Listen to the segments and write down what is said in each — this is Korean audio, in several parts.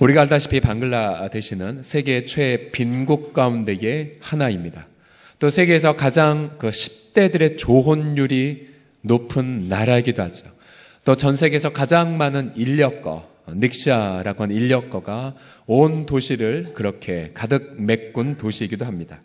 우리가 알다시피 방글라데시는 세계 최빈국 가운데의 하나입니다. 또 세계에서 가장 그 10대들의 조혼율이 높은 나라이기도 하죠. 또 전 세계에서 가장 많은 인력거, 닉샤라고 하는 인력거가 온 도시를 그렇게 가득 메꾼 도시이기도 합니다.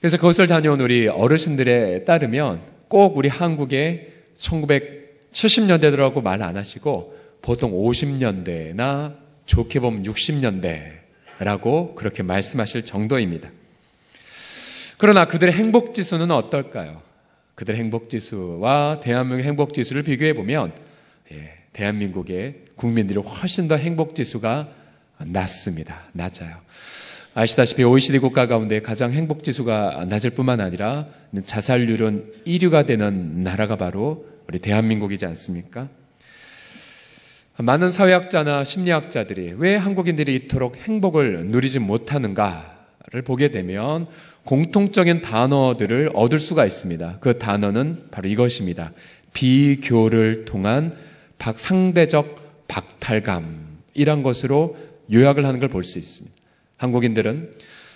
그래서 그것을 다녀온 우리 어르신들에 따르면 꼭 우리 한국의 1970년대라고 말 안 하시고 보통 50년대나 좋게 보면 60년대라고 그렇게 말씀하실 정도입니다. 그러나 그들의 행복 지수는 어떨까요? 그들의 행복 지수와 대한민국의 행복 지수를 비교해 보면 예, 대한민국의 국민들이 훨씬 더 행복 지수가 낮습니다. 낮아요. 아시다시피 OECD 국가 가운데 가장 행복 지수가 낮을 뿐만 아니라 자살률은 1위가 되는 나라가 바로 우리 대한민국이지 않습니까? 많은 사회학자나 심리학자들이 왜 한국인들이 이토록 행복을 누리지 못하는가를 보게 되면 공통적인 단어들을 얻을 수가 있습니다. 그 단어는 바로 이것입니다. 비교를 통한 박, 상대적 박탈감이란 것으로 요약을 하는 걸 볼 수 있습니다. 한국인들은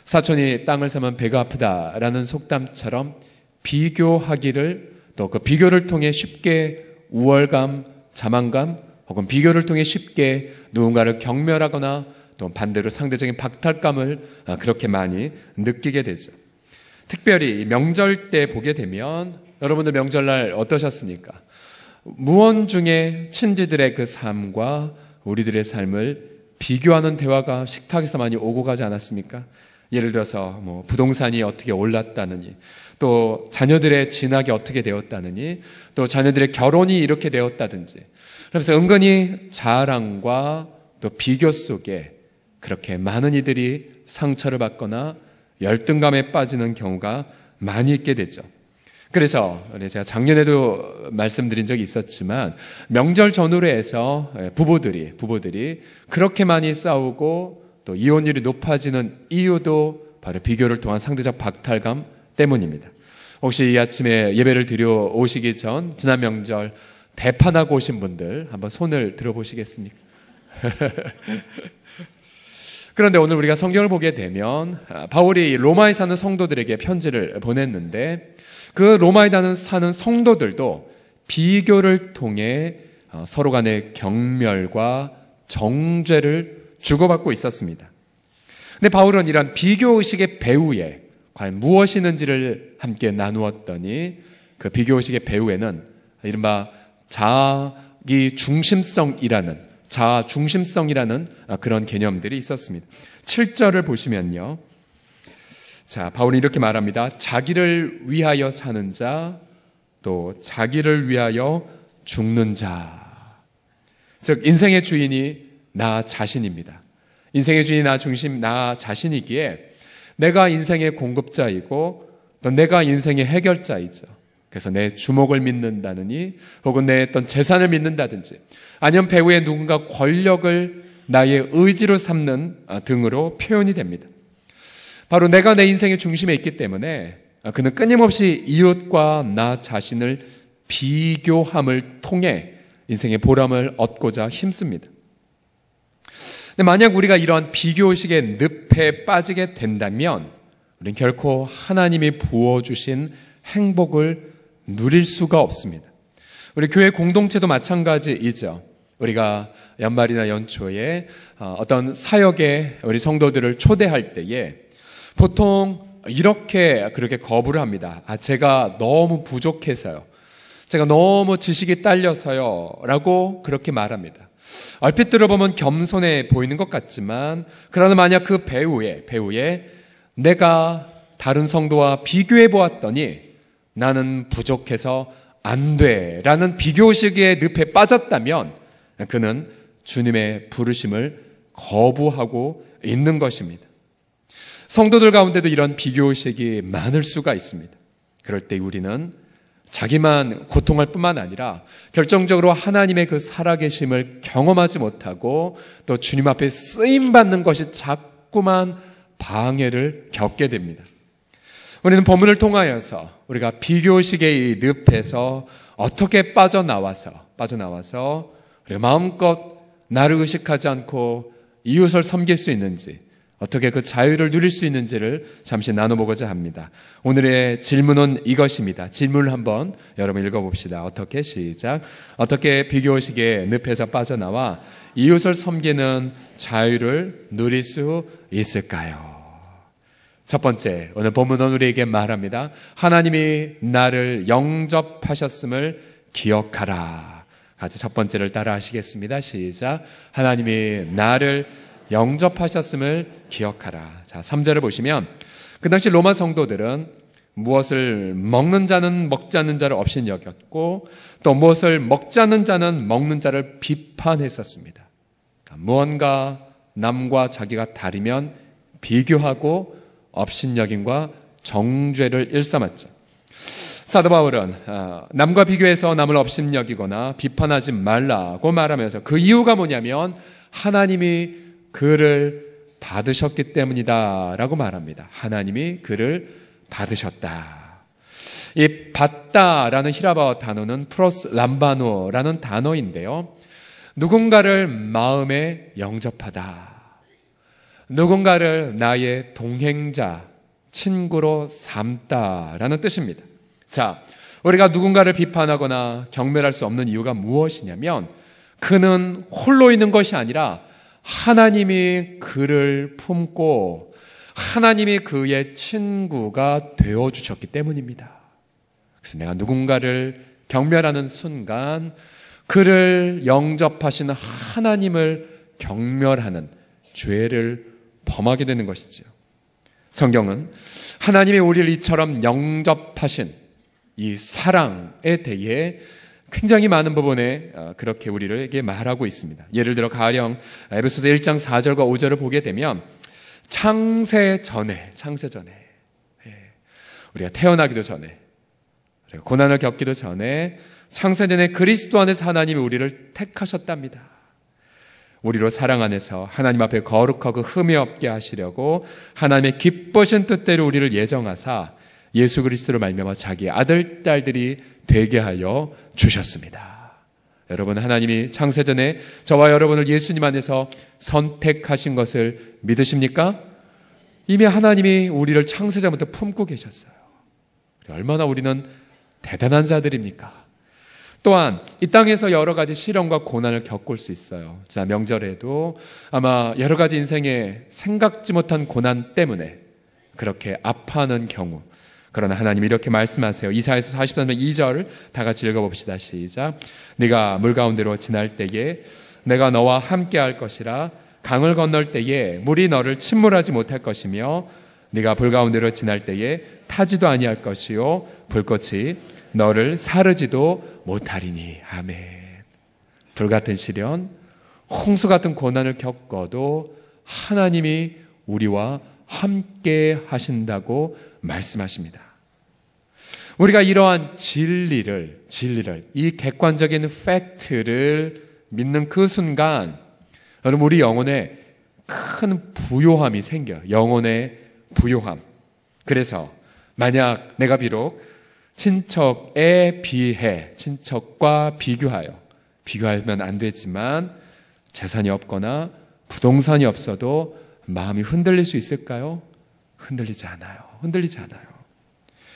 사촌이 땅을 사면 배가 아프다라는 속담처럼 비교하기를 또 그 비교를 통해 쉽게 우월감, 자만감, 혹은 비교를 통해 쉽게 누군가를 경멸하거나 또 반대로 상대적인 박탈감을 아, 그렇게 많이 느끼게 되죠. 특별히 명절 때 보게 되면 여러분들 명절날 어떠셨습니까? 무언 중에 친지들의 그 삶과 우리들의 삶을 비교하는 대화가 식탁에서 많이 오고 가지 않았습니까? 예를 들어서 뭐 부동산이 어떻게 올랐다느니 또 자녀들의 진학이 어떻게 되었다느니 또 자녀들의 결혼이 이렇게 되었다든지 그러면서 은근히 자랑과 또 비교 속에 그렇게 많은 이들이 상처를 받거나 열등감에 빠지는 경우가 많이 있게 되죠. 그래서 제가 작년에도 말씀드린 적이 있었지만 명절 전후로 해서 예, 부부들이 부부들이 그렇게 많이 싸우고 또 이혼율이 높아지는 이유도 바로 비교를 통한 상대적 박탈감 때문입니다. 혹시 이 아침에 예배를 드려 오시기 전 지난 명절 대판하고 오신 분들 한번 손을 들어보시겠습니까? 그런데 오늘 우리가 성경을 보게 되면 아, 바울이 로마에 사는 성도들에게 편지를 보냈는데 그 로마에 사는 성도들도 비교를 통해 어, 서로 간의 경멸과 정죄를 주고받고 있었습니다. 근데 바울은 이런 비교 의식의 배후에 과연 무엇이 있는지를 함께 나누었더니 그 비교 의식의 배후에는 이른바 자기 중심성이라는 자 중심성이라는 아, 그런 개념들이 있었습니다. 7절을 보시면요. 자, 바울이 이렇게 말합니다. 자기를 위하여 사는 자, 또 자기를 위하여 죽는 자. 즉, 인생의 주인이 나 자신입니다. 인생의 주인이 나 중심, 나 자신이기에 내가 인생의 공급자이고 또 내가 인생의 해결자이죠. 그래서 내 주목을 믿는다느니 혹은 내 어떤 재산을 믿는다든지 아니면 배우의 누군가 권력을 나의 의지로 삼는 아, 등으로 표현이 됩니다. 바로 내가 내 인생의 중심에 있기 때문에 아, 그는 끊임없이 이웃과 나 자신을 비교함을 통해 인생의 보람을 얻고자 힘씁니다. 근데 만약 우리가 이러한 비교의식의 늪에 빠지게 된다면 우리는 결코 하나님이 부어주신 행복을 누릴 수가 없습니다. 우리 교회 공동체도 마찬가지이죠. 우리가 연말이나 연초에 어, 어떤 사역에 우리 성도들을 초대할 때에 보통 이렇게 그렇게 거부를 합니다. 아, 제가 너무 부족해서요. 제가 너무 지식이 딸려서요. 라고 그렇게 말합니다. 얼핏 들어보면 겸손해 보이는 것 같지만, 그러나 만약 그배우에배우에 내가 다른 성도와 비교해 보았더니 나는 부족해서 안 돼. 라는 비교식의 늪에 빠졌다면 그는 주님의 부르심을 거부하고 있는 것입니다. 성도들 가운데도 이런 비교의식이 많을 수가 있습니다. 그럴 때 우리는 자기만 고통할 뿐만 아니라 결정적으로 하나님의 그 살아계심을 경험하지 못하고 또 주님 앞에 쓰임받는 것이 자꾸만 방해를 겪게 됩니다. 우리는 본문을 통하여서 우리가 비교식의 이 늪에서 어떻게 빠져나와서 빠져나와서 우리 마음껏 나를 의식하지 않고 이웃을 섬길 수 있는지 어떻게 그 자유를 누릴 수 있는지를 잠시 나눠보고자 합니다. 오늘의 질문은 이것입니다. 질문을 한번 여러분 읽어봅시다. 어떻게 시작? 어떻게 비교식의 늪에서 빠져나와 이웃을 섬기는 자유를 누릴 수 있을까요? 첫 번째, 오늘 본문은 우리에게 말합니다. 하나님이 나를 영접하셨음을 기억하라. 아주 첫 번째를 따라 하시겠습니다. 시작. 하나님이 나를 영접하셨음을 기억하라. 자, 3절을 보시면 그 당시 로마 성도들은 무엇을 먹는 자는 먹지 않는 자를 없인 여겼고 또 무엇을 먹지 않는 자는 먹는 자를 비판했었습니다. 그러니까 무언가 남과 자기가 다르면 비교하고 업신여김과 정죄를 일삼았죠. 사도 바울은 아, 남과 비교해서 남을 업신여기거나 비판하지 말라고 말하면서 그 이유가 뭐냐면 하나님이 그를 받으셨기 때문이다라고 말합니다. 하나님이 그를 받으셨다. 이 받다라는 히라바어 단어는 프로스 람바노라는 단어인데요. 누군가를 마음에 영접하다. 누군가를 나의 동행자, 친구로 삼다라는 뜻입니다. 자, 우리가 누군가를 비판하거나 경멸할 수 없는 이유가 무엇이냐면 그는 홀로 있는 것이 아니라 하나님이 그를 품고 하나님이 그의 친구가 되어 주셨기 때문입니다. 그래서 내가 누군가를 경멸하는 순간 그를 영접하신 하나님을 경멸하는 죄를 범하게 되는 것이지요. 성경은 하나님의 우리를 이처럼 영접하신 이 사랑에 대해 굉장히 많은 부분에 어, 그렇게 우리를에게 말하고 있습니다. 예를 들어 가령 에베소서 1장 4절과 5절을 보게 되면 창세 전에 창세 전에 예, 우리가 태어나기도 전에 고난을 겪기도 전에 창세 전에 그리스도 안에서 하나님이 우리를 택하셨답니다. 우리로 사랑 안에서 하나님 앞에 거룩하고 흠이 없게 하시려고 하나님의 기뻐신 뜻대로 우리를 예정하사 예수 그리스도로 말미암아 자기 아들 딸들이 되게 하여 주셨습니다. 여러분 하나님이 창세전에 저와 여러분을 예수님 안에서 선택하신 것을 믿으십니까? 이미 하나님이 우리를 창세전부터 품고 계셨어요. 얼마나 우리는 대단한 자들입니까? 또한 이 땅에서 여러 가지 시련과 고난을 겪을 수 있어요. 자, 명절에도 아마 여러 가지 인생에 생각지 못한 고난 때문에 그렇게 아파하는 경우. 그러나 하나님 이렇게 말씀하세요. 이사에서 43장 2절 다 같이 읽어봅시다. 시작. 네가 물 가운데로 지날 때에 내가 너와 함께 할 것이라 강을 건널 때에 물이 너를 침몰하지 못할 것이며 네가 불 가운데로 지날 때에 타지도 아니할 것이요 불꽃이 너를 사르지도 못하리니. 아멘. 불같은 시련, 홍수 같은 고난을 겪어도 하나님이 우리와 함께 하신다고 말씀하십니다. 우리가 이러한 진리를, 진리를, 이 객관적인 팩트를 믿는 그 순간, 여러분, 우리 영혼에 큰 부요함이 생겨 영혼의 부요함. 그래서 만약 내가 비록 친척에 비해 친척과 비교하여 비교하면 안 되지만 재산이 없거나 부동산이 없어도 마음이 흔들릴 수 있을까요? 흔들리지 않아요. 흔들리지 않아요.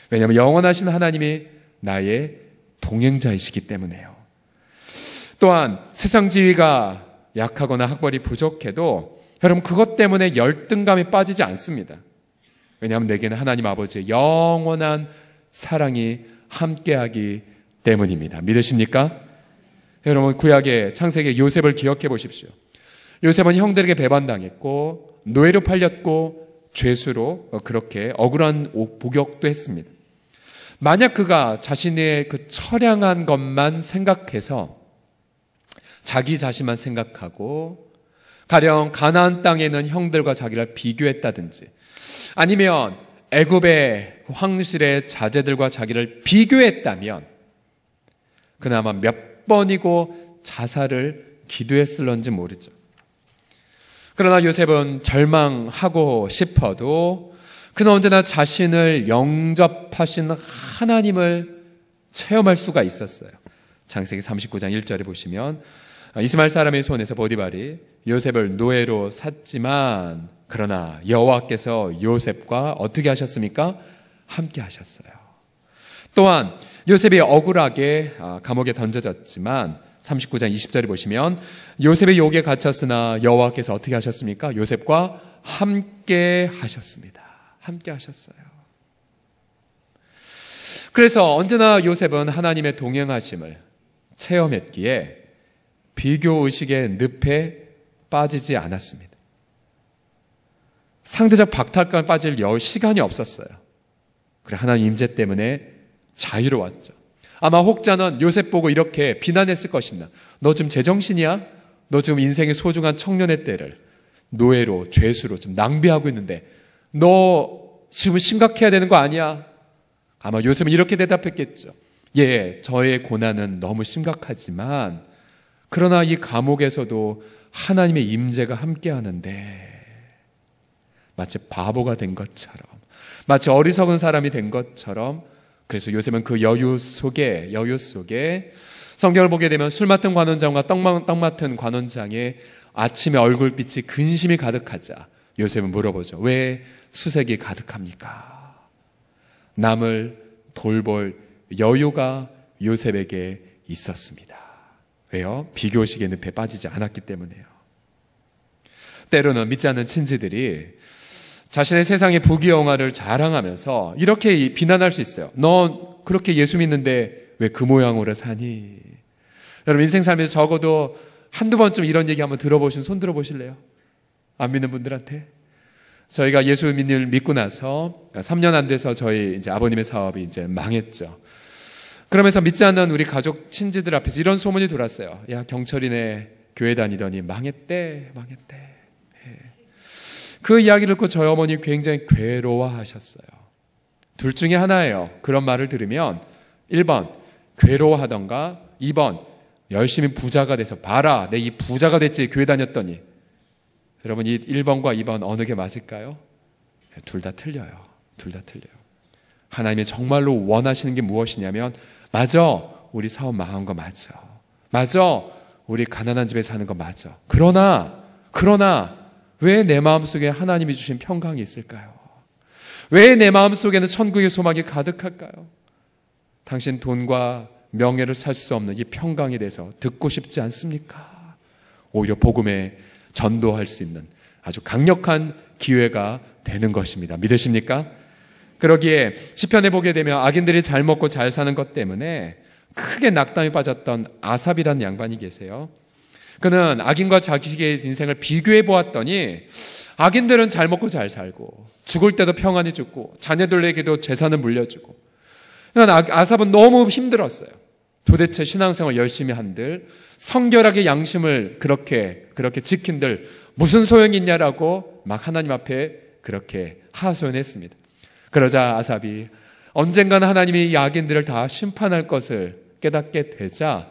왜냐하면 영원하신 하나님이 나의 동행자이시기 때문에요. 또한 세상 지위가 약하거나 학벌이 부족해도 여러분 그것 때문에 열등감에 빠지지 않습니다. 왜냐하면 내게는 하나님 아버지의 영원한 사랑이 함께하기 때문입니다. 믿으십니까? 여러분 구약의 창세기 요셉을 기억해 보십시오. 요셉은 형들에게 배반당했고 노예로 팔렸고 죄수로 어, 그렇게 억울한 복역도 했습니다. 만약 그가 자신의 그 처량한 것만 생각해서 자기 자신만 생각하고 가령 가나안 땅에 는 형들과 자기를 비교했다든지 아니면 애굽의 그 황실의 자제들과 자기를 비교했다면 그나마 몇 번이고 자살을 기도했을런지 모르죠. 그러나 요셉은 절망하고 싶어도 그는 언제나 자신을 영접하신 하나님을 체험할 수가 있었어요. 창세기 39장 1절에 보시면 아, 이스마엘 사람의 손에서 보디발이 요셉을 노예로 샀지만 그러나 여호와께서 요셉과 어떻게 하셨습니까? 함께 하셨어요. 또한 요셉이 억울하게 아, 감옥에 던져졌지만 39장 20절에 보시면 요셉의 욕에 갇혔으나 여호와께서 어떻게 하셨습니까? 요셉과 함께 하셨습니다. 함께 하셨어요. 그래서 언제나 요셉은 하나님의 동행하심을 체험했기에 비교의식의 늪에 빠지지 않았습니다. 상대적 박탈감에 빠질 여 시간이 없었어요. 그래 하나님 임재 때문에 자유로웠죠. 아마 혹자는 요셉 보고 이렇게 비난했을 것입니다. 너 지금 제정신이야? 너 지금 인생의 소중한 청년의 때를 노예로 죄수로 좀 낭비하고 있는데 너 지금 심각해야 되는 거 아니야? 아마 요셉은 이렇게 대답했겠죠. 예, 저의 고난은 너무 심각하지만 그러나 이 감옥에서도 하나님의 임재가 함께 하는데 마치 바보가 된 것처럼 마치 어리석은 사람이 된 것처럼 그래서 요셉은 그 여유 속에 여유 속에 성경을 보게 되면 술 맡은 관원장과 떡 맡은 관원장의 아침에 얼굴빛이 근심이 가득하자 요셉은 물어보죠. 왜 수색이 가득합니까? 남을 돌볼 여유가 요셉에게 있었습니다. 왜요? 비교식의 늪에 빠지지 않았기 때문에요. 때로는 믿지 않는 친지들이 자신의 세상의 부귀영화를 자랑하면서 이렇게 비난할 수 있어요. 넌 그렇게 예수 믿는데 왜 그 모양으로 사니? 여러분 인생 살면서 적어도 한두 번쯤 이런 얘기 한번 들어보시면 손 들어보실래요? 안 믿는 분들한테? 저희가 예수 믿는 믿고 나서 3년 안 돼서 저희 이제 아버님의 사업이 이제 망했죠. 그러면서 믿지 않는 우리 가족 친지들 앞에서 이런 소문이 돌았어요. 야 경철이네 교회 다니더니 망했대 망했대. 예. 그 이야기를 듣고 저희 어머니 굉장히 괴로워하셨어요. 둘 중에 하나예요. 그런 말을 들으면 1번 괴로워하던가 2번 열심히 부자가 돼서 봐라 내 이 부자가 됐지 교회 다녔더니 여러분 이 1번과 2번 어느 게 맞을까요? 예, 둘다 틀려요. 둘 다 틀려요. 하나님이 정말로 원하시는 게 무엇이냐면 맞아. 우리 사업 망한 거 맞아. 맞아. 우리 가난한 집에 사는 거 맞아. 그러나, 그러나, 왜 내 마음속에 하나님이 주신 평강이 있을까요? 왜 내 마음속에는 천국의 소망이 가득할까요? 당신 돈과 명예를 살 수 없는 이 평강에 대해서 듣고 싶지 않습니까? 오히려 복음에 전도할 수 있는 아주 강력한 기회가 되는 것입니다. 믿으십니까? 그러기에 시편에 보게 되면 악인들이 잘 먹고 잘 사는 것 때문에 크게 낙담에 빠졌던 아삽이라는 양반이 계세요. 그는 악인과 자기의 인생을 비교해 보았더니 악인들은 잘 먹고 잘 살고 죽을 때도 평안히 죽고 자녀들에게도 재산을 물려주고 그러니까 아삽은 너무 힘들었어요. 도대체 신앙생활 열심히 한들 성결하게 양심을 그렇게 그렇게 지킨들 무슨 소용이 있냐라고 막 하나님 앞에 그렇게 하소연했습니다. 그러자 아삽이 언젠가는 하나님이 야긴들을 다 심판할 것을 깨닫게 되자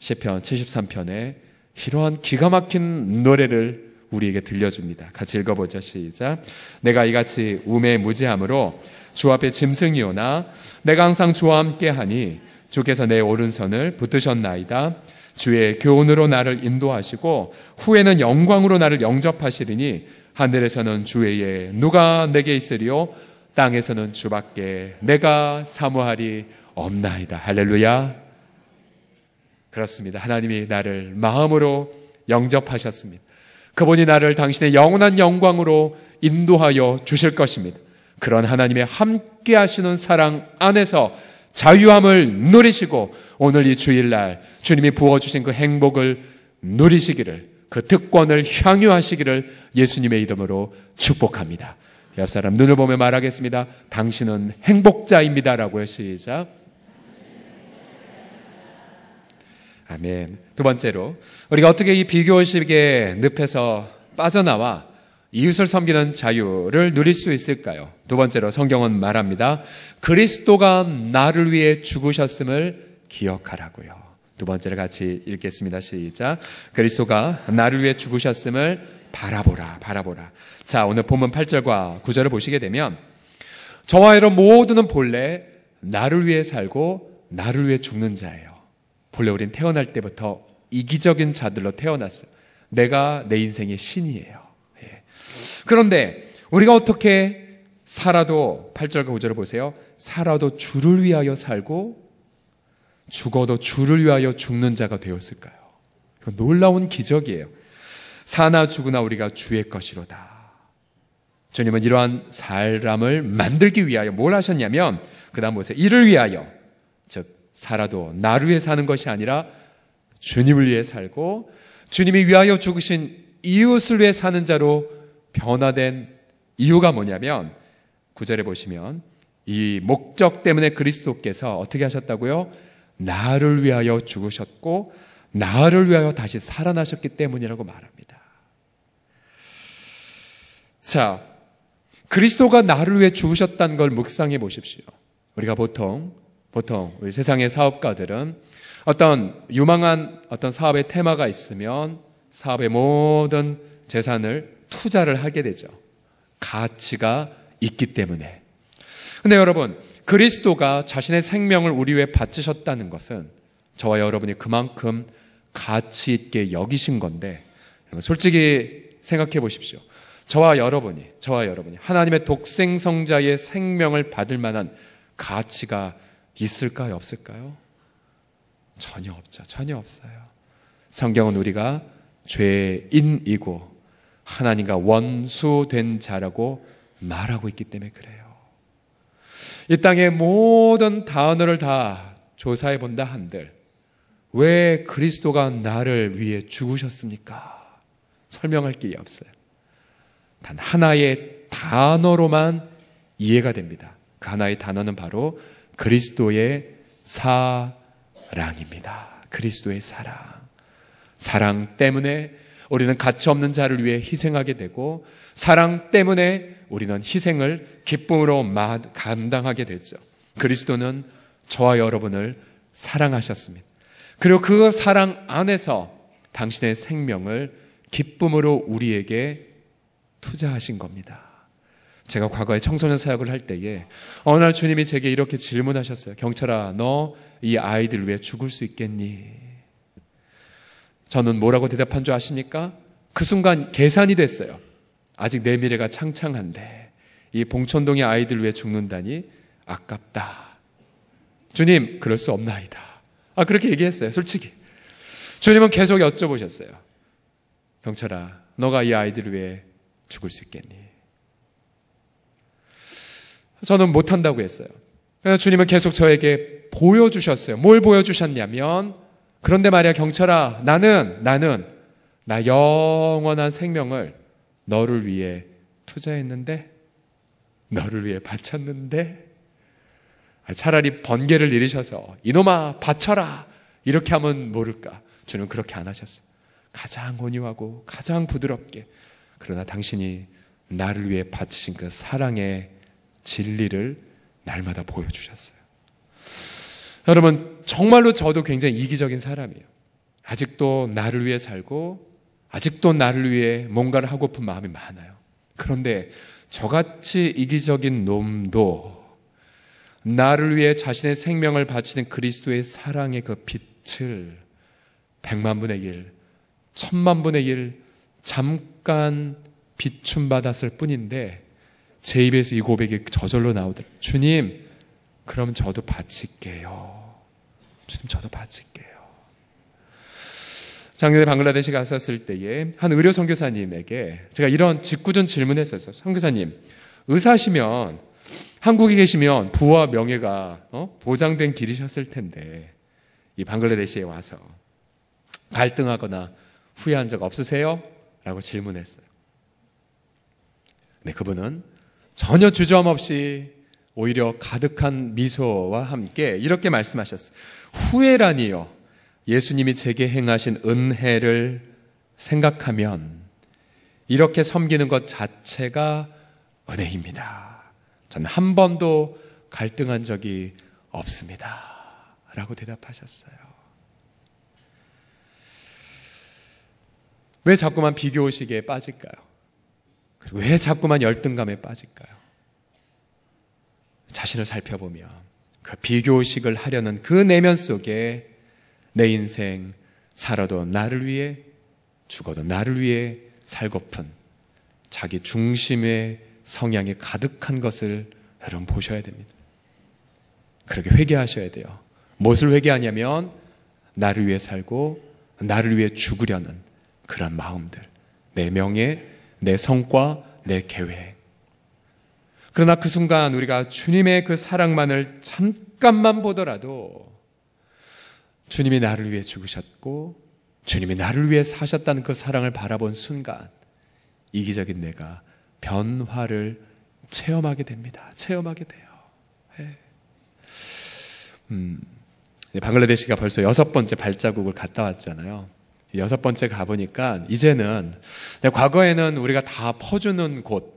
시편 73편에 이러한 기가 막힌 노래를 우리에게 들려줍니다. 같이 읽어보자 시작. 내가 이같이 우매무지함으로 주 앞에 짐승이오나 내가 항상 주와 함께하니 주께서 내 오른손을 붙드셨나이다. 주의 교훈으로 나를 인도하시고 후에는 영광으로 나를 영접하시리니 하늘에서는 주의 예 누가 내게 있으리요 땅에서는 주밖에 내가 사모하리 없나이다. 할렐루야. 그렇습니다. 하나님이 나를 마음으로 영접하셨습니다. 그분이 나를 당신의 영원한 영광으로 인도하여 주실 것입니다. 그런 하나님의 함께 하시는 사랑 안에서 자유함을 누리시고 오늘 이 주일날 주님이 부어주신 그 행복을 누리시기를 그 특권을 향유하시기를 예수님의 이름으로 축복합니다. 옆 사람 눈을 보며 말하겠습니다. 당신은 행복자입니다라고요. 시작. 아멘. 두 번째로 우리가 어떻게 이 비교의식의 늪에서 빠져나와 이웃을 섬기는 자유를 누릴 수 있을까요? 두 번째로 성경은 말합니다. 그리스도가 나를 위해 죽으셨음을 기억하라고요. 두 번째를 같이 읽겠습니다. 시작. 그리스도가 나를 위해 죽으셨음을 바라보라, 바라보라. 자, 오늘 본문 8절과 9절을 보시게 되면 저와 여러분 모두는 본래 나를 위해 살고 나를 위해 죽는 자예요. 본래 우린 태어날 때부터 이기적인 자들로 태어났어요. 내가 내 인생의 신이에요. 예. 그런데 우리가 어떻게 살아도 8절과 9절을 보세요. 살아도 주를 위하여 살고 죽어도 주를 위하여 죽는 자가 되었을까요? 놀라운 기적이에요. 사나 죽으나 우리가 주의 것이로다. 주님은 이러한 사람을 만들기 위하여 뭘 하셨냐면 그 다음 보세요. 이를 위하여 즉 살아도 나를 위해 사는 것이 아니라 주님을 위해 살고 주님이 위하여 죽으신 이웃을 위해 사는 자로 변화된 이유가 뭐냐면 구절에 보시면 이 목적 때문에 그리스도께서 어떻게 하셨다고요? 나를 위하여 죽으셨고 나를 위하여 다시 살아나셨기 때문이라고 말합니다. 자, 그리스도가 나를 위해 죽으셨다는 걸 묵상해 보십시오. 우리가 보통 보통 우리 세상의 사업가들은 어떤 유망한 어떤 사업의 테마가 있으면 사업의 모든 재산을 투자를 하게 되죠. 가치가 있기 때문에. 근데 여러분, 그리스도가 자신의 생명을 우리 위해 바치셨다는 것은 저와 여러분이 그만큼 가치 있게 여기신 건데, 솔직히 생각해 보십시오. 저와 여러분이, 저와 여러분이 하나님의 독생성자의 생명을 받을 만한 가치가 있을까요? 없을까요? 전혀 없죠. 전혀 없어요. 성경은 우리가 죄인이고 하나님과 원수된 자라고 말하고 있기 때문에 그래요. 이 땅의 모든 단어를 다 조사해 본다 한들 왜 그리스도가 나를 위해 죽으셨습니까? 설명할 길이 없어요. 단 하나의 단어로만 이해가 됩니다. 그 하나의 단어는 바로 그리스도의 사랑입니다. 그리스도의 사랑. 사랑 때문에 우리는 가치없는 자를 위해 희생하게 되고, 사랑 때문에 우리는 희생을 기쁨으로 감당하게 되죠. 그리스도는 저와 여러분을 사랑하셨습니다. 그리고 그 사랑 안에서 당신의 생명을 기쁨으로 우리에게 투자하신 겁니다. 제가 과거에 청소년 사역을 할 때에 어느 날 주님이 제게 이렇게 질문하셨어요. 경찰아너 이 아이들 왜 죽을 수 있겠니? 저는 뭐라고 대답한 줄 아십니까? 그 순간 계산이 됐어요. 아직 내 미래가 창창한데 이 봉천동의 아이들 왜 죽는다니 아깝다. 주님, 그럴 수 없나이다. 아 그렇게 얘기했어요. 솔직히 주님은 계속 여쭤보셨어요. 경찰아 너가 이 아이들 을왜 죽을 수 있겠니? 저는 못한다고 했어요. 그래서 주님은 계속 저에게 보여주셨어요. 뭘 보여주셨냐면, 그런데 말이야, 경철아, 나는, 나는, 나 영원한 생명을 너를 위해 투자했는데, 너를 위해 바쳤는데, 아, 차라리 번개를 내리셔서, 이놈아, 바쳐라! 이렇게 하면 모를까. 주는 그렇게 안 하셨어요. 가장 온유하고, 가장 부드럽게, 그러나 당신이 나를 위해 바치신 그 사랑의 진리를 날마다 보여주셨어요. 여러분, 정말로 저도 굉장히 이기적인 사람이에요. 아직도 나를 위해 살고, 아직도 나를 위해 뭔가를 하고픈 마음이 많아요. 그런데 저같이 이기적인 놈도 나를 위해 자신의 생명을 바치는 그리스도의 사랑의 그 빛을 백만분의 일, 천만분의 일, 잠깐 비춤받았을 뿐인데 제 입에서 이 고백이 저절로 나오더라. 주님, 그럼 저도 바칠게요. 주님, 저도 바칠게요. 작년에 방글라데시 갔었을 때에 한 의료 선교사님에게 제가 이런 직구전 질문했었어요. 선교사님, 의사시면 한국에 계시면 부와 명예가 어, 보장된 길이셨을 텐데 이 방글라데시에 와서 갈등하거나 후회한 적 없으세요? 라고 질문했어요. 근 네, 그분은 전혀 주저함 없이 오히려 가득한 미소와 함께 이렇게 말씀하셨어요. 후회라니요. 예수님이 제게 행하신 은혜를 생각하면 이렇게 섬기는 것 자체가 은혜입니다. 저는 한 번도 갈등한 적이 없습니다. 라고 대답하셨어요. 왜 자꾸만 비교 의식에 빠질까요? 그리고 왜 자꾸만 열등감에 빠질까요? 자신을 살펴보면 그 비교 의식을 하려는 그 내면 속에 내 인생 살아도 나를 위해 죽어도 나를 위해 살고픈 자기 중심의 성향이 가득한 것을 여러분 보셔야 됩니다. 그렇게 회개하셔야 돼요. 무엇을 회개하냐면 나를 위해 살고 나를 위해 죽으려는 그런 마음들, 내 명예, 내 성과, 내 계획. 그러나 그 순간 우리가 주님의 그 사랑만을 잠깐만 보더라도 주님이 나를 위해 죽으셨고 주님이 나를 위해 사셨다는 그 사랑을 바라본 순간 이기적인 내가 변화를 체험하게 됩니다. 체험하게 돼요. 예. 음, 방글라데시가 벌써 여섯 번째 발자국을 갔다 왔잖아요. 여섯 번째 가보니까 이제는 과거에는 우리가 다 퍼주는 곳,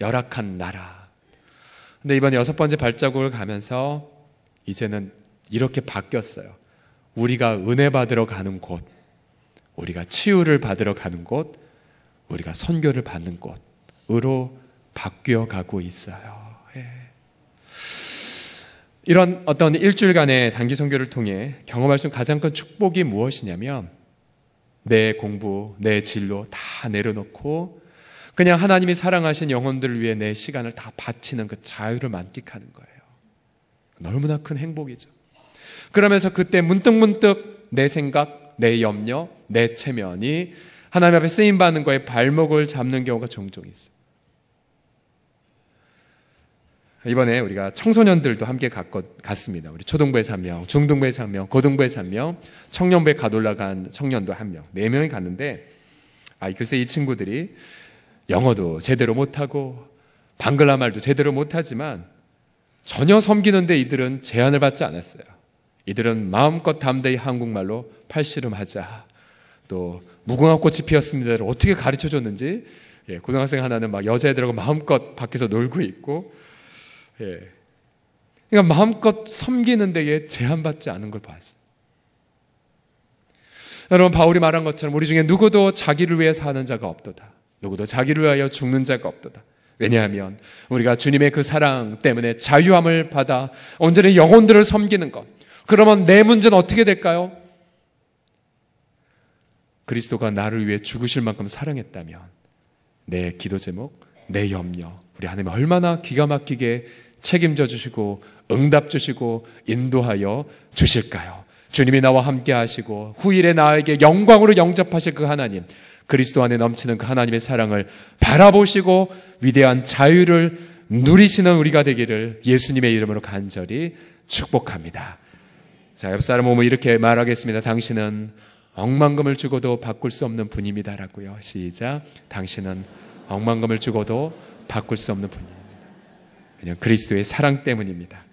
열악한 나라. 근데 이번 여섯 번째 발자국을 가면서 이제는 이렇게 바뀌었어요. 우리가 은혜 받으러 가는 곳, 우리가 치유를 받으러 가는 곳, 우리가 선교를 받는 곳으로 바뀌어 가고 있어요. 이런 어떤 일주일간의 단기 선교를 통해 경험할 수 있는 가장 큰 축복이 무엇이냐면 내 공부, 내 진로 다 내려놓고 그냥 하나님이 사랑하신 영혼들을 위해 내 시간을 다 바치는 그 자유를 만끽하는 거예요. 너무나 큰 행복이죠. 그러면서 그때 문득문득 내 생각, 내 염려, 내 체면이 하나님 앞에 쓰임 받는 거에 발목을 잡는 경우가 종종 있어요. 이번에 우리가 청소년들도 함께 갔습니다. 우리 초등부에3 명, 중등부에3 명, 고등부에3 명, 청년부에 가돌라간 청년도 1 명, 4 명이 갔는데, 아, 글쎄 이 친구들이 영어도 제대로 못하고, 방글라 말도 제대로 못하지만, 전혀 섬기는데 이들은 제안을 받지 않았어요. 이들은 마음껏 담대히 한국말로 팔씨름하자, 또 무궁화 꽃이 피었습니다를 어떻게 가르쳐 줬는지, 예, 고등학생 하나는 막 여자애들하고 마음껏 밖에서 놀고 있고, 예. 그러니까 마음껏 섬기는 데에 제한받지 않은 걸 봤어요. 여러분 바울이 말한 것처럼 우리 중에 누구도 자기를 위해 사는 자가 없도다. 누구도 자기를 위하여 죽는 자가 없도다. 왜냐하면 우리가 주님의 그 사랑 때문에 자유함을 받아 언제나 영혼들을 섬기는 것. 그러면 내 문제는 어떻게 될까요? 그리스도가 나를 위해 죽으실 만큼 사랑했다면 내 기도 제목, 내 염려, 우리 하나님 얼마나 기가 막히게 책임져 주시고 응답 주시고 인도하여 주실까요? 주님이 나와 함께 하시고 후일에 나에게 영광으로 영접하실 그 하나님, 그리스도 안에 넘치는 그 하나님의 사랑을 바라보시고 위대한 자유를 누리시는 우리가 되기를 예수님의 이름으로 간절히 축복합니다. 자, 옆사람 오면 이렇게 말하겠습니다. 당신은 억만금을 주고도 바꿀 수 없는 분입니다라고요. 시작. 당신은 억만금을 주고도 바꿀 수 없는 분입니다. 그냥 그리스도의 사랑 때문입니다.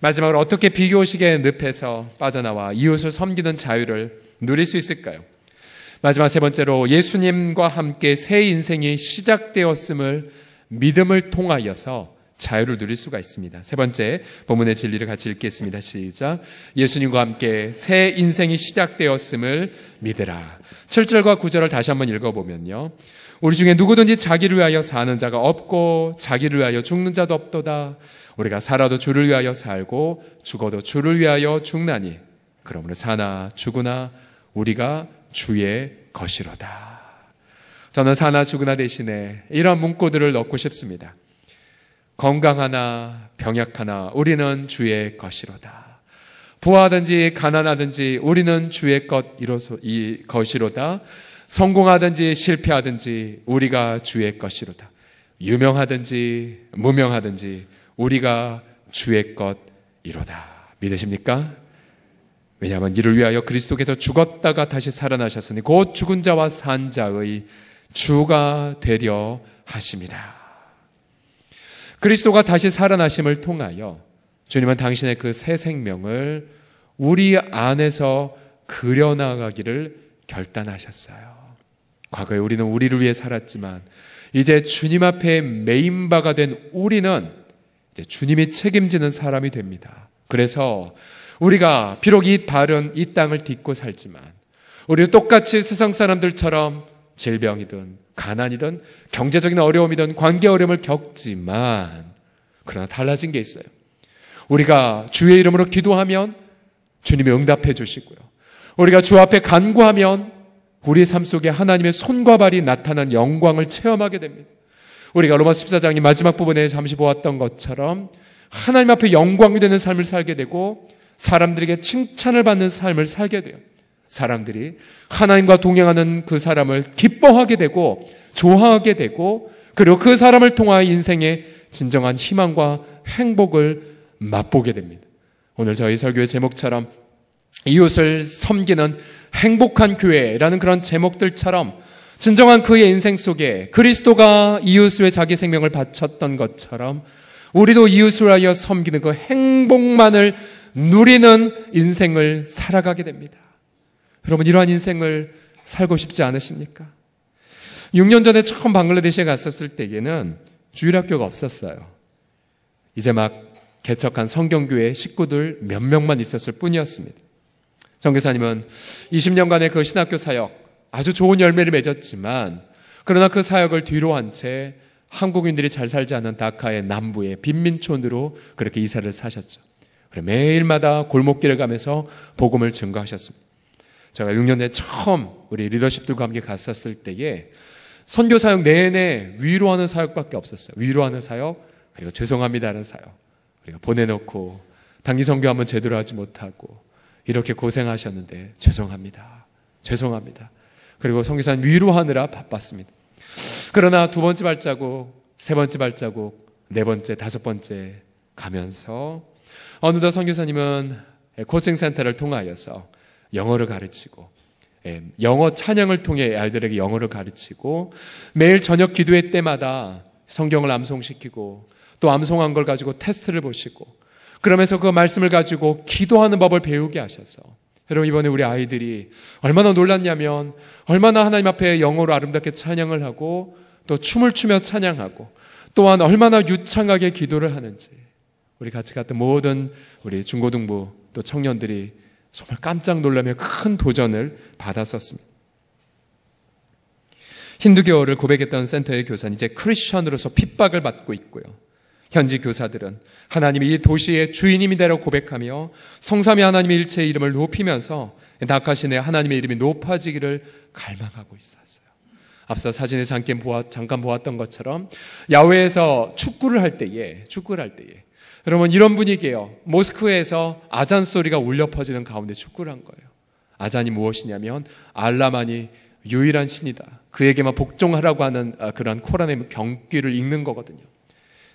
마지막으로 어떻게 비교식의 늪에서 빠져나와 이웃을 섬기는 자유를 누릴 수 있을까요? 마지막 세 번째로 예수님과 함께 새 인생이 시작되었음을 믿음을 통하여서 자유를 누릴 수가 있습니다. 세 번째 본문의 진리를 같이 읽겠습니다. 시작. 예수님과 함께 새 인생이 시작되었음을 믿으라. 7절과 9절을 다시 한번 읽어보면요. 우리 중에 누구든지 자기를 위하여 사는 자가 없고 자기를 위하여 죽는 자도 없도다. 우리가 살아도 주를 위하여 살고 죽어도 주를 위하여 죽나니 그러므로 사나 죽으나 우리가 주의 것이로다. 저는 사나 죽으나 대신에 이런 문구들을 넣고 싶습니다. 건강하나 병약하나 우리는 주의 것이로다. 부하든지 가난하든지 우리는 주의 것이로 것이로다. 성공하든지 실패하든지 우리가 주의 것이로다. 유명하든지 무명하든지 우리가 주의 것이로다. 믿으십니까? 왜냐하면 이를 위하여 그리스도께서 죽었다가 다시 살아나셨으니 곧 죽은 자와 산 자의 주가 되려 하심이라. 그리스도가 다시 살아나심을 통하여 주님은 당신의 그 새 생명을 우리 안에서 그려나가기를 결단하셨어요. 과거에 우리는 우리를 위해 살았지만 이제 주님 앞에 메인 바가 된 우리는 이제 주님이 책임지는 사람이 됩니다. 그래서 우리가 비록 이 다른 이 땅을 딛고 살지만 우리도 똑같이 세상 사람들처럼 질병이든 가난이든 경제적인 어려움이든 관계 어려움을 겪지만 그러나 달라진 게 있어요. 우리가 주의 이름으로 기도하면 주님이 응답해 주시고요. 우리가 주 앞에 간구하면 우리의 삶 속에 하나님의 손과 발이 나타난 영광을 체험하게 됩니다. 우리가 로마 14장이 마지막 부분에 잠시 보았던 것처럼 하나님 앞에 영광이 되는 삶을 살게 되고 사람들에게 칭찬을 받는 삶을 살게 돼요. 사람들이 하나님과 동행하는 그 사람을 기뻐하게 되고 좋아하게 되고 그리고 그 사람을 통하여 인생의 진정한 희망과 행복을 맛보게 됩니다. 오늘 저희 설교의 제목처럼 이웃을 섬기는 행복한 교회라는 그런 제목들처럼 진정한 그의 인생 속에 그리스도가 이웃을 자기 생명을 바쳤던 것처럼 우리도 이웃을 위 하여 섬기는 그 행복만을 누리는 인생을 살아가게 됩니다. 여러분 이러한 인생을 살고 싶지 않으십니까? 6년 전에 처음 방글라데시에 갔었을 때에는 주일학교가 없었어요. 이제 막 개척한 성경교회 식구들 몇 명만 있었을 뿐이었습니다. 정교사님은 20년간의 그 신학교 사역 아주 좋은 열매를 맺었지만 그러나 그 사역을 뒤로 한채 한국인들이 잘 살지 않는 다카의 남부의 빈민촌으로 그렇게 이사를 사셨죠. 그리고 매일마다 골목길을 가면서 복음을 증거하셨습니다. 제가 6년 전에 처음 우리 리더십들과 함께 갔었을 때에 선교 사역 내내 위로하는 사역밖에 없었어요. 위로하는 사역 그리고 죄송합니다라는 사역. 그리고 보내놓고 단기 선교 한번 제대로 하지 못하고 이렇게 고생하셨는데 죄송합니다. 죄송합니다. 그리고 성교사님 위로하느라 바빴습니다. 그러나 두 번째 발자국, 세 번째 발자국, 네 번째, 다섯 번째 가면서 어느덧 성교사님은 코칭센터를 통하여서 영어를 가르치고 예, 영어 찬양을 통해 아이들에게 영어를 가르치고 매일 저녁 기도회 때마다 성경을 암송시키고 또 암송한 걸 가지고 테스트를 보시고 그러면서 그 말씀을 가지고 기도하는 법을 배우게 하셔서 여러분 이번에 우리 아이들이 얼마나 놀랐냐면 얼마나 하나님 앞에 영어로 아름답게 찬양을 하고 또 춤을 추며 찬양하고 또한 얼마나 유창하게 기도를 하는지 우리 같이 갔던 모든 우리 중고등부 또 청년들이 정말 깜짝 놀라며 큰 도전을 받았었습니다. 힌두교를 고백했던 센터의 교사는 이제 크리스천으로서 핍박을 받고 있고요. 현지 교사들은 하나님이 이 도시의 주인임이되라 고백하며 성삼위 하나님의 일체의 이름을 높이면서 나하신의 하나님의 이름이 높아지기를 갈망하고 있었어요. 앞서 사진에 잠깐, 보았, 잠깐 보았던 것처럼 야외에서 축구를 할 때에 축구를 할 때에 여러분 이런 분위기예요. 모스크에서 아잔 소리가 울려 퍼지는 가운데 축구를 한 거예요. 아잔이 무엇이냐면 알라만이 유일한 신이다. 그에게만 복종하라고 하는 아, 그런 코란의 경기를 읽는 거거든요.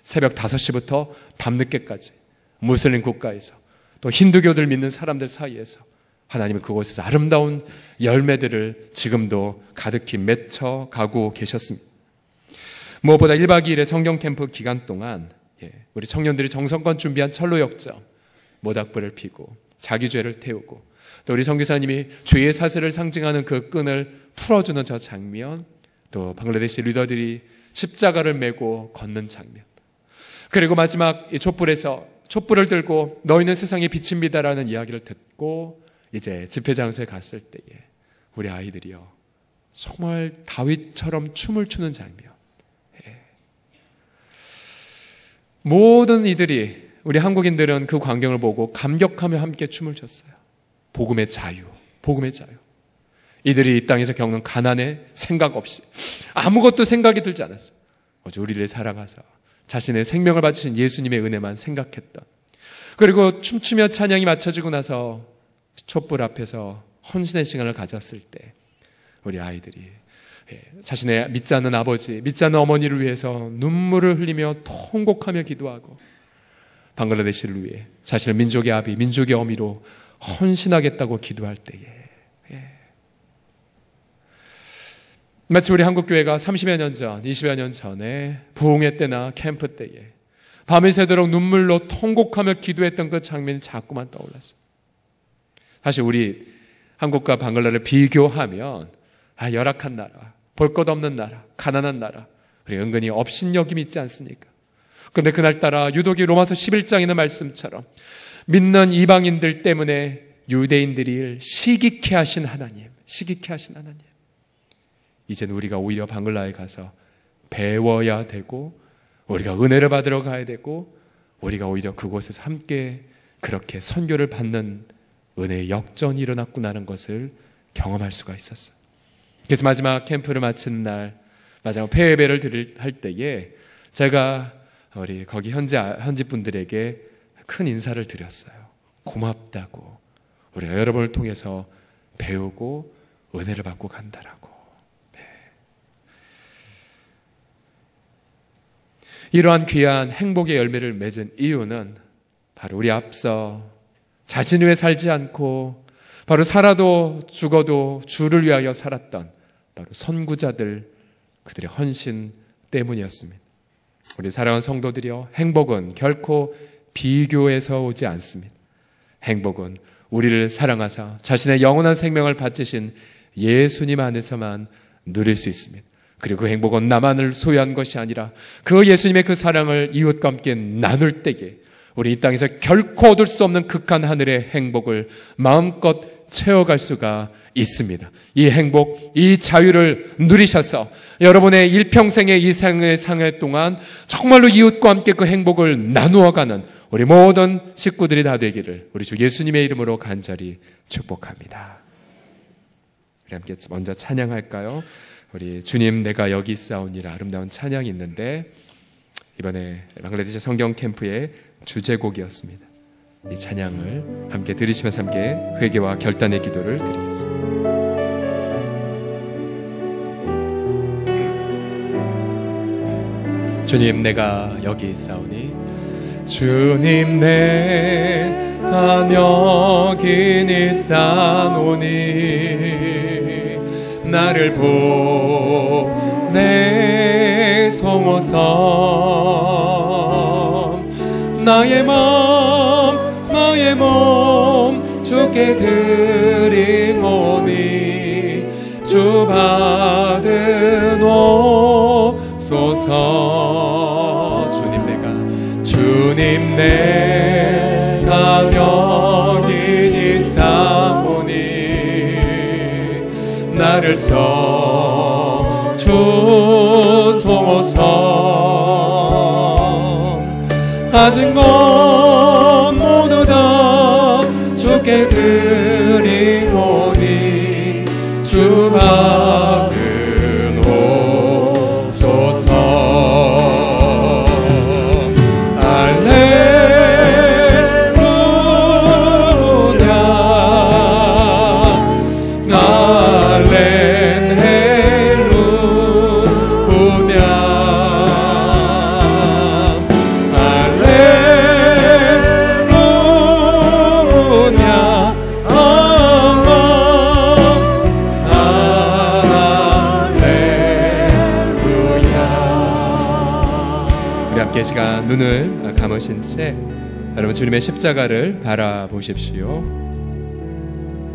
새벽 5시부터 밤늦게까지 무슬림 국가에서 또 힌두교들 믿는 사람들 사이에서 하나님은 그곳에서 아름다운 열매들을 지금도 가득히 맺혀 가고 계셨습니다. 무엇보다 1박 2일의 성경 캠프 기간 동안 예, 우리 청년들이 정성껏 준비한 철로 역점 모닥불을 피고 자기 죄를 태우고 또 우리 선교사님이 죄의 사슬을 상징하는 그 끈을 풀어주는 저 장면 또 방글라데시 리더들이 십자가를 메고 걷는 장면 그리고 마지막 이 촛불에서 촛불을 들고 너희는 세상의 빛입니다라는 이야기를 듣고 이제 집회 장소에 갔을 때에 우리 아이들이요 정말 다윗처럼 춤을 추는 장면. 예. 모든 이들이 우리 한국인들은 그 광경을 보고 감격하며 함께 춤을 췄어요. 복음의 자유, 복음의 자유. 이들이 이 땅에서 겪는 가난에 생각 없이 아무것도 생각이 들지 않았어요. 우리를 사랑하사 자신의 생명을 바치신 예수님의 은혜만 생각했던. 그리고 춤추며 찬양이 맞춰지고 나서 촛불 앞에서 헌신의 시간을 가졌을 때 우리 아이들이 예, 자신의 믿지 않는 아버지, 믿지 않는 어머니를 위해서 눈물을 흘리며 통곡하며 기도하고 방글라데시를 위해 자신의 민족의 아비, 민족의 어미로 헌신하겠다고 기도할 때에 마치 우리 한국교회가 30여 년 전, 20여 년 전에 부흥회 때나 캠프 때에 밤이 새도록 눈물로 통곡하며 기도했던 그 장면이 자꾸만 떠올랐어요. 사실 우리 한국과 방글라를 비교하면 아, 열악한 나라, 볼 것 없는 나라, 가난한 나라, 우리 은근히 업신여김이 있지 않습니까? 근데 그날따라 유독이 로마서 11장에 는 말씀처럼 믿는 이방인들 때문에 유대인들이 시기케 하신 하나님, 시기케 하신 하나님. 이제는 우리가 오히려 방글라에 가서 배워야 되고 우리가 은혜를 받으러 가야 되고 우리가 오히려 그곳에서 함께 그렇게 선교를 받는 은혜의 역전이 일어났구나는 것을 경험할 수가 있었어요. 그래서 마지막 캠프를 마친 날 마지막 폐회배를 드릴 할 때에 제가 우리 거기 현지 현지 분들에게 큰 인사를 드렸어요. 고맙다고 우리가 여러분을 통해서 배우고 은혜를 받고 간다라고. 이러한 귀한 행복의 열매를 맺은 이유는 바로 우리 앞서 자신 위해 살지 않고 바로 살아도 죽어도 주를 위하여 살았던 바로 선구자들 그들의 헌신 때문이었습니다. 우리 사랑하는 성도들이여 행복은 결코 비교에서 오지 않습니다. 행복은 우리를 사랑하사 자신의 영원한 생명을 바치신 예수님 안에서만 누릴 수 있습니다. 그리고 그 행복은 나만을 소유한 것이 아니라 그 예수님의 그 사랑을 이웃과 함께 나눌 때에 우리 이 땅에서 결코 얻을 수 없는 극한 하늘의 행복을 마음껏 채워갈 수가 있습니다. 이 행복, 이 자유를 누리셔서 여러분의 일평생의 이 생의 상해 동안 정말로 이웃과 함께 그 행복을 나누어가는 우리 모든 식구들이 다 되기를 우리 주 예수님의 이름으로 간절히 축복합니다. 우리 함께 먼저 찬양할까요? 우리 주님 내가 여기 있사오니라 아름다운 찬양이 있는데 이번에 방글라데시 성경 캠프의 주제곡이었습니다. 이 찬양을 함께 들으시면서 함께 회개와 결단의 기도를 드리겠습니다. 주님 내가 여기 있사오니 주님 내가 여기 있사오니 나를 보 내 송호섬 나의 마음 나의몸 주께 드리오니 주 받으옵소서 주님 내가 주님 내가 명 주주 송호성 아직 멀 눈을 감으신 채 여러분 주님의 십자가를 바라보십시오.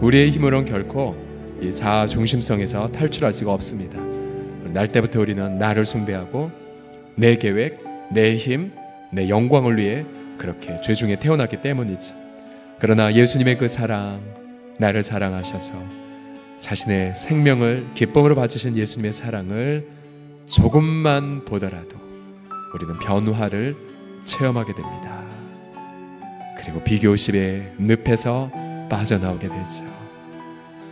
우리의 힘으론 결코 이 자아 중심성에서 탈출할 수가 없습니다. 날 때부터 우리는 나를 숭배하고 내 계획, 내 힘, 내 영광을 위해 그렇게 죄 중에 태어났기 때문이지. 그러나 예수님의 그 사랑, 나를 사랑하셔서 자신의 생명을 기쁨으로 바치신 예수님의 사랑을 조금만 보더라도 우리는 변화를 체험하게 됩니다. 그리고 비교심의 늪에서 빠져나오게 되죠.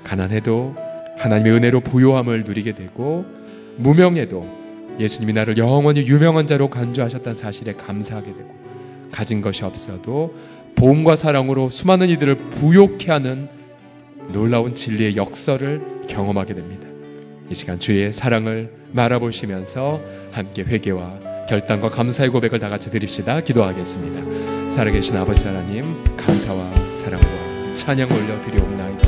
가난해도 하나님의 은혜로 부요함을 누리게 되고 무명해도 예수님이 나를 영원히 유명한 자로 간주하셨다는 사실에 감사하게 되고 가진 것이 없어도 보험과 사랑으로 수많은 이들을 부욕케 하는 놀라운 진리의 역설을 경험하게 됩니다. 이 시간 주의 사랑을 말아보시면서 함께 회개와 결단과 감사의 고백을 다 같이 드립시다. 기도하겠습니다. 살아계신 아버지 하나님, 감사와 사랑과 찬양 올려드리옵나이다.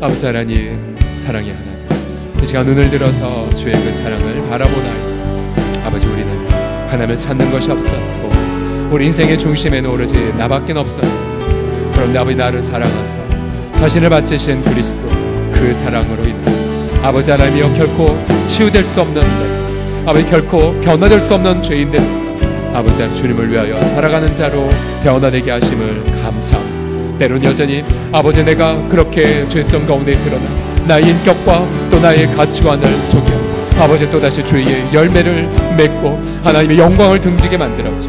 아버지 하나님, 사랑의 하나님, 이 시간 눈을 들어서 주의 그 사랑을 바라보나이다. 아버지 우리는 하나님을 찾는 것이 없었고 우리 인생의 중심에는 오로지 나밖에 없었고 그런데 아버지 나를 사랑하사 자신을 바치신 그리스도 그 사랑으로 인해 아버지 하나님이여 결코 치유될 수 없는 데 아버지 결코 변화될 수 없는 죄인들 아버지 주님을 위하여 살아가는 자로 변화되게 하심을 감사합니다. 때론 여전히 아버지 내가 그렇게 죄성 가운데 드러나 나의 인격과 또 나의 가치관을 속여 아버지 또다시 주의 열매를 맺고 하나님의 영광을 등지게 만들었죠.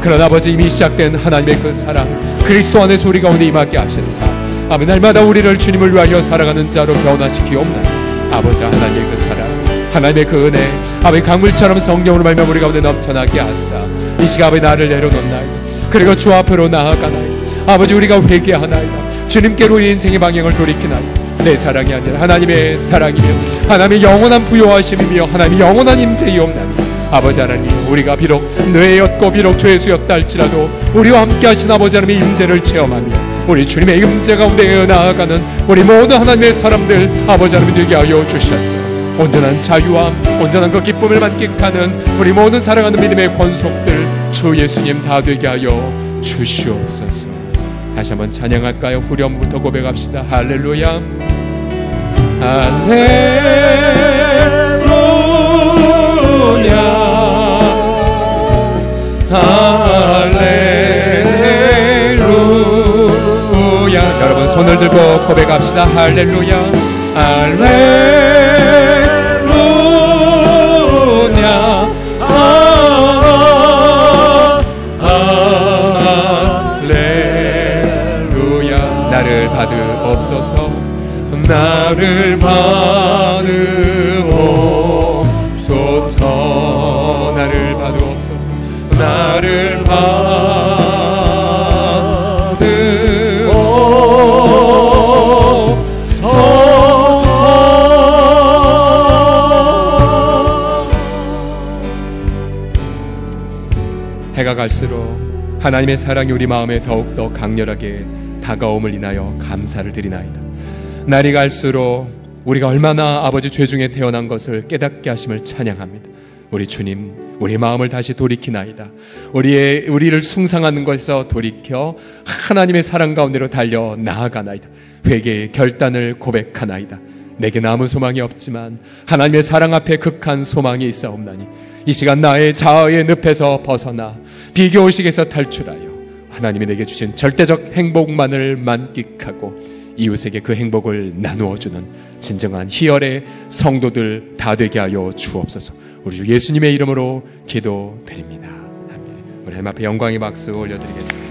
그런 아버지 이미 시작된 하나님의 그 사랑 그리스도 안의 소리 가운데 임하게 하셨사 아멘 날마다 우리를 주님을 위하여 살아가는 자로 변화시키옵나 아버지 하나님의 그 사랑 하나님의 그 은혜 아버지 강물처럼 성령으로 말며 우리 가운데 넘쳐나게 하사 이 시간 아버지 나를 내려놓나이다 그리고 주 앞으로 나아가나이다 아버지 우리가 회개하나이다 주님께로 인생의 방향을 돌이키나이다 내 사랑이 아니라 하나님의 사랑이며 하나님의 영원한 부여하심이며 하나님의 영원한 임재이옵나니 아버지 하나님 우리가 비록 뇌였고 비록 죄수였다 할지라도 우리와 함께 하신 아버지 하나님의 임재를 체험하며 우리 주님의 임재 가운데 나아가는 우리 모든 하나님의 사람들 아버지 하나님 되게 하여 주셨소 온전한 자유와 온전한 그 기쁨을 만끽하는 우리 모든 사랑하는 믿음의 권속들 주 예수님 다 되게 하여 주시옵소서. 다시 한번 찬양할까요? 후렴부터 고백합시다. 할렐루야. 할렐루야. 할렐루야. 여러분 손을 들고 고백합시다. 할렐루야. 할렐루야. 나를 받으옵소서 나를 받으옵소서 나를 받으옵소서 해가 갈수록 하나님의 사랑이 우리 마음에 더욱더 강렬하게 다가옴을 인하여 감사를 드리나이다. 날이 갈수록 우리가 얼마나 아버지 죄 중에 태어난 것을 깨닫게 하심을 찬양합니다. 우리 주님, 우리 마음을 다시 돌이키나이다. 우리의 우리를 숭상하는 것에서 돌이켜 하나님의 사랑 가운데로 달려 나아가나이다. 회개의 결단을 고백하나이다. 내게 남은 소망이 없지만 하나님의 사랑 앞에 극한 소망이 있사옵나니 이 시간 나의 자아의 늪에서 벗어나 비교 의식에서 탈출하여 하나님이 내게 주신 절대적 행복만을 만끽하고 이웃에게 그 행복을 나누어 주는 진정한 희열의 성도들 다 되게 하여 주옵소서. 우리 주 예수님의 이름으로 기도드립니다. 아멘. 우리 하나님 앞에 영광의 박수 올려드리겠습니다.